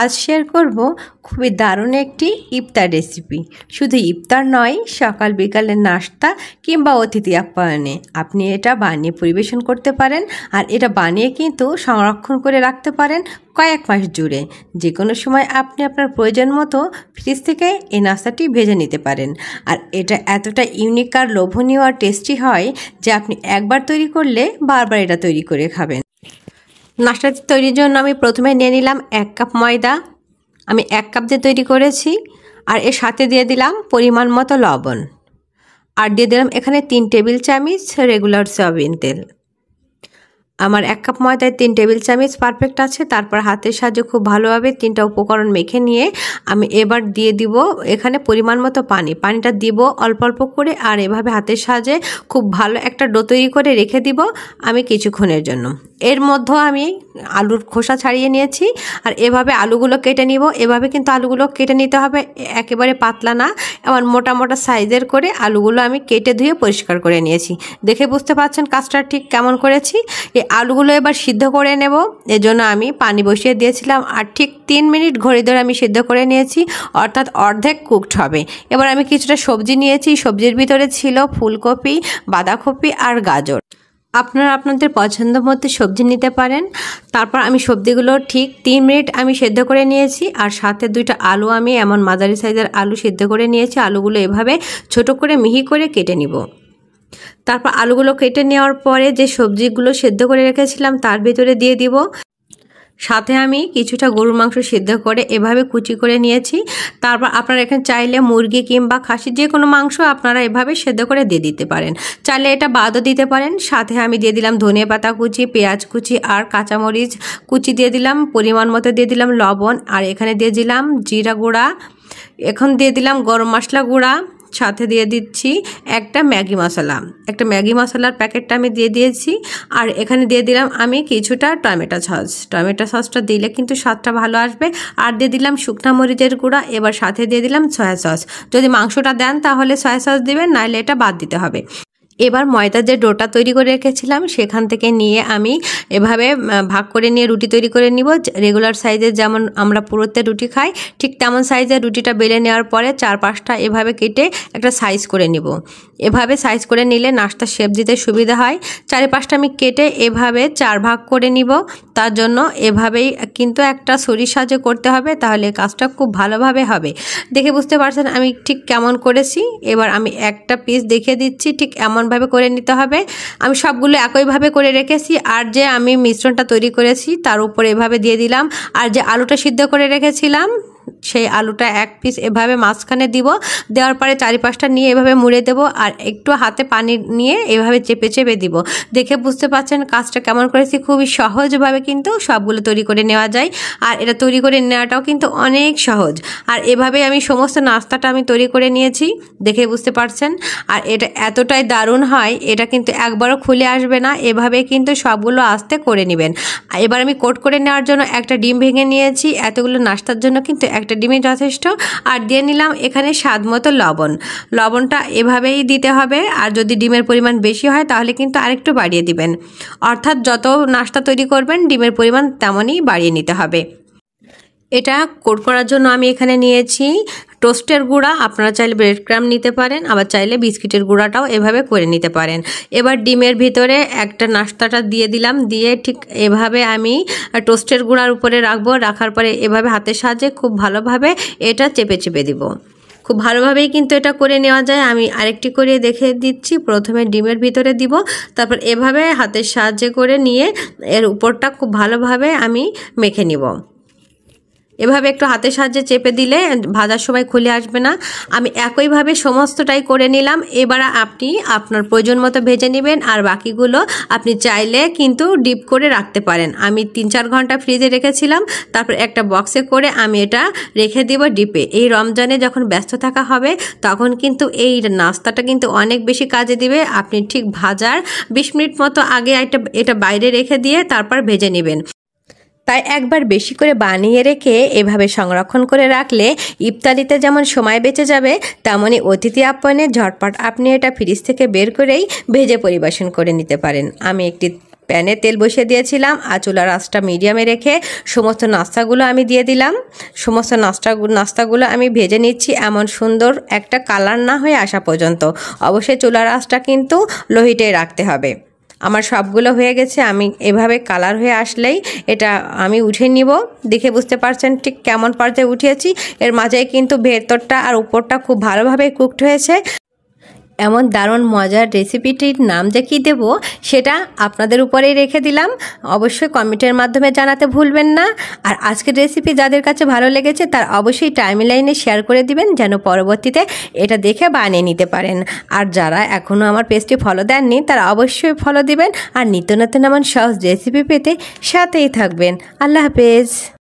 আজ শেয়ার করব খুবই দারুণ একটি ইফতার রেসিপি শুধু ইফতার নয় সকাল বিকালের নাস্তা কিংবা অতিথি আপ্যায়নে আপনি এটা বানিয়ে পরিবেশন করতে পারেন আর এটা বানিয়ে কিন্তু সংরক্ষণ করে রাখতে পারেন কয়েক মাস জুড়ে যে কোনো সময় আপনি আপনার প্রয়োজন মতো ফ্রিজ থেকে এই নাস্তাটি ভেজে নিতে পারেন আর এটা এতটা ইউনিক আর লোভনীয় আর টেস্টি হয় যে আপনি একবার তৈরি করলে বারবার এটা তৈরি করে খাবেন নাস্তাটি তৈরির জন্য আমি প্রথমে নিয়ে নিলাম এক কাপ ময়দা আমি এক কাপ দিয়ে তৈরি করেছি আর এর সাথে দিয়ে দিলাম পরিমাণ মতো লবণ আর দিয়ে দিলাম এখানে তিন টেবিল চামিচ রেগুলার সয়াবিন তেল আমার এক কাপ ময়দায় তিন টেবিল চামিচ পারফেক্ট আছে তারপর হাতের সাহায্যে খুব ভালোভাবে তিনটা উপকরণ মেখে নিয়ে আমি এবার দিয়ে দিব এখানে পরিমাণ মতো পানি পানিটা দিব অল্প অল্প করে আর এভাবে হাতের সাহায্যে খুব ভালো একটা ডো তৈরি করে রেখে দিব আমি কিছুক্ষণের জন্য এর মধ্যেও আমি আলুর খোসা ছাড়িয়ে নিয়েছি আর এভাবে আলুগুলো কেটে নিব এভাবে কিন্তু আলুগুলো কেটে নিতে হবে একেবারে পাতলা না আমার মোটা মোটা সাইজের করে আলুগুলো আমি কেটে ধুয়ে পরিষ্কার করে নিয়েছি দেখে বুঝতে পারছেন কাজটা ঠিক কেমন করেছি এই আলুগুলো এবার সিদ্ধ করে নেব এজন্য আমি পানি বসিয়ে দিয়েছিলাম আর ঠিক তিন মিনিট ঘড়ি ধরে আমি সিদ্ধ করে নিয়েছি অর্থাৎ অর্ধেক কুকড হবে এবার আমি কিছুটা সবজি নিয়েছি সবজির ভিতরে ছিল ফুলকপি বাঁধাকপি আর গাজর আপনারা আপনাদের পছন্দ মতো সবজি নিতে পারেন তারপর আমি সবজিগুলো ঠিক তিন মিনিট আমি সেদ্ধ করে নিয়েছি আর সাথে দুইটা আলু আমি এমন মাঝারি সাইজের আলু সেদ্ধ করে নিয়েছি আলুগুলো এভাবে ছোট করে মিহি করে কেটে নিব তারপর আলুগুলো কেটে নেওয়ার পরে যে সবজিগুলো সেদ্ধ করে রেখেছিলাম তার ভিতরে দিয়ে দিব সাথে আমি কিছুটা গরুর মাংস সিদ্ধ করে এভাবে কুচি করে নিয়েছি তারপর আপনারা এখানে চাইলে মুরগি কিংবা খাসি যে কোনো মাংস আপনারা এভাবে সেদ্ধ করে দিয়ে দিতে পারেন চাইলে এটা বাদও দিতে পারেন সাথে আমি দিয়ে দিলাম ধনে পাতা কুচি পেঁয়াজ কুচি আর কাঁচামরিচ কুচি দিয়ে দিলাম পরিমাণ মতো দিয়ে দিলাম লবণ আর এখানে দিয়ে দিলাম জিরা গুঁড়া এখন দিয়ে দিলাম গরম মশলা গুঁড়া সাথে দিয়ে দিচ্ছি একটা ম্যাগি মশলা একটা ম্যাগি মশলার প্যাকেটটা আমি দিয়ে দিয়েছি আর এখানে দিয়ে দিলাম আমি কিছুটা টমেটো সস টমেটো সসটা দিলে কিন্তু স্বাদটা ভালো আসবে আর দিয়ে দিলাম শুকনা মরিচের গুঁড়া এবার সাথে দিয়ে দিলাম সয়া সস যদি মাংসটা দেন তাহলে সয়া সস দিবেন নাহলে এটা বাদ দিতে হবে এবার ময়দা যে ডোটা তৈরি করে রেখেছিলাম সেখান থেকে নিয়ে আমি এভাবে ভাগ করে নিয়ে রুটি তৈরি করে নিব রেগুলার সাইজের যেমন আমরা পুরোতে রুটি খাই ঠিক তেমন সাইজের রুটিটা বেলে নেওয়ার পরে চার পাঁচটা এভাবে কেটে একটা সাইজ করে নিব এভাবে সাইজ করে নিলে নাস্তা শেপ দিতে সুবিধা হয় চারে পাঁচটা আমি কেটে এভাবে চার ভাগ করে নিব তার জন্য এভাবেই কিন্তু একটা শরীর সাহায্য করতে হবে তাহলে কাজটা খুব ভালোভাবে হবে দেখে বুঝতে পারছেন আমি ঠিক কেমন করেছি এবার আমি একটা পিস দেখিয়ে দিচ্ছি ঠিক এমনভাবে করে নিতে হবে আমি সবগুলো একইভাবে করে রেখেছি আর যে আমি মিশ্রণটা তৈরি করেছি তার উপরে এভাবে দিয়ে দিলাম আর যে আলুটা সিদ্ধ করে রেখেছিলাম সেই আলুটা এক পিস এভাবে মাঝখানে দিব দেওয়ার পরে চারিপাশটা নিয়ে এভাবে মুড়ে দেব আর একটু হাতে পানি নিয়ে এভাবে চেপে চেপে দিব দেখে বুঝতে পারছেন কাজটা কেমন করেছি খুবই সহজভাবে কিন্তু সবগুলো তৈরি করে নেওয়া যায় আর এটা তৈরি করে নেওয়াটাও কিন্তু অনেক সহজ আর এভাবে আমি সমস্ত নাস্তাটা আমি তৈরি করে নিয়েছি দেখে বুঝতে পারছেন আর এটা এতটাই দারুণ হয় এটা কিন্তু একবারও খুলে আসবে না এভাবে কিন্তু সবগুলো আস্তে করে নেবেন এবার আমি কোট করে নেওয়ার জন্য একটা ডিম ভেঙে নিয়েছি এতগুলো নাস্তার জন্য কিন্তু একটা একটা ডিমই যথেষ্ট আর দিয়ে নিলাম এখানে স্বাদ মতো লবণ লবণটা এভাবেই দিতে হবে আর যদি ডিমের পরিমাণ বেশি হয় তাহলে কিন্তু আরেকটু বাড়িয়ে দিবেন অর্থাৎ যত নাস্তা তৈরি করবেন ডিমের পরিমাণ তেমনই বাড়িয়ে নিতে হবে এটা কোট করার জন্য আমি এখানে নিয়েছি টোস্টের গুঁড়া আপনারা চাইলে ব্রেড ক্রাম নিতে পারেন আবার চাইলে বিস্কিটের গুঁড়াটাও এভাবে করে নিতে পারেন এবার ডিমের ভিতরে একটা নাস্তাটা দিয়ে দিলাম দিয়ে ঠিক এভাবে আমি টোস্টের গুঁড়ার উপরে রাখবো রাখার পরে এভাবে হাতের সাহায্যে খুব ভালোভাবে এটা চেপে চেপে দিব খুব ভালোভাবেই কিন্তু এটা করে নেওয়া যায় আমি আরেকটি করে দেখে দিচ্ছি প্রথমে ডিমের ভিতরে দিব তারপর এভাবে হাতের সাহায্যে করে নিয়ে এর উপরটা খুব ভালোভাবে আমি মেখে নিব এভাবে একটু হাতের সাহায্যে চেপে দিলে ভাজার সময় খুলে আসবে না আমি একইভাবে সমস্তটাই করে নিলাম এবার আপনি আপনার প্রয়োজন মতো ভেজে নেবেন আর বাকিগুলো আপনি চাইলে কিন্তু ডিপ করে রাখতে পারেন আমি তিন চার ঘন্টা ফ্রিজে রেখেছিলাম তারপর একটা বক্সে করে আমি এটা রেখে দেব ডিপে এই রমজানে যখন ব্যস্ত থাকা হবে তখন কিন্তু এই নাস্তাটা কিন্তু অনেক বেশি কাজে দিবে আপনি ঠিক ভাজার বিশ মিনিট মতো আগে এটা এটা বাইরে রেখে দিয়ে তারপর ভেজে নেবেন তাই একবার বেশি করে বানিয়ে রেখে এভাবে সংরক্ষণ করে রাখলে ইফতারিতে যেমন সময় বেঁচে যাবে তেমনই অতিথি আপ্যায়নে ঝটপট আপনি এটা ফ্রিজ থেকে বের করেই ভেজে পরিবেশন করে নিতে পারেন আমি একটি প্যানে তেল বসিয়ে দিয়েছিলাম আর চুলার আঁচটা মিডিয়ামে রেখে সমস্ত নাস্তাগুলো আমি দিয়ে দিলাম সমস্ত নাস্তা নাস্তাগুলো আমি ভেজে নিচ্ছি এমন সুন্দর একটা কালার না হয়ে আসা পর্যন্ত অবশ্যই চুলার আঁচটা কিন্তু লোহিটে রাখতে হবে আমার সবগুলো হয়ে গেছে আমি এভাবে কালার হয়ে আসলেই এটা আমি উঠে নিব দেখে বুঝতে পারছেন ঠিক কেমন পর্যায়ে উঠিয়েছি এর মাঝে কিন্তু ভেতরটা আর উপরটা খুব ভালোভাবে কুকড হয়েছে এমন দারুণ মজার রেসিপিটির নাম যে কী দেবো সেটা আপনাদের উপরেই রেখে দিলাম অবশ্যই কমেন্টের মাধ্যমে জানাতে ভুলবেন না আর আজকের রেসিপি যাদের কাছে ভালো লেগেছে তার অবশ্যই টাইম লাইনে শেয়ার করে দিবেন যেন পরবর্তীতে এটা দেখে বানিয়ে নিতে পারেন আর যারা এখনও আমার পেস্টটি ফলো দেননি তারা অবশ্যই ফলো দিবেন আর নিত্য নতুন এমন সহজ রেসিপি পেতে সাথেই থাকবেন আল্লাহ হাফেজ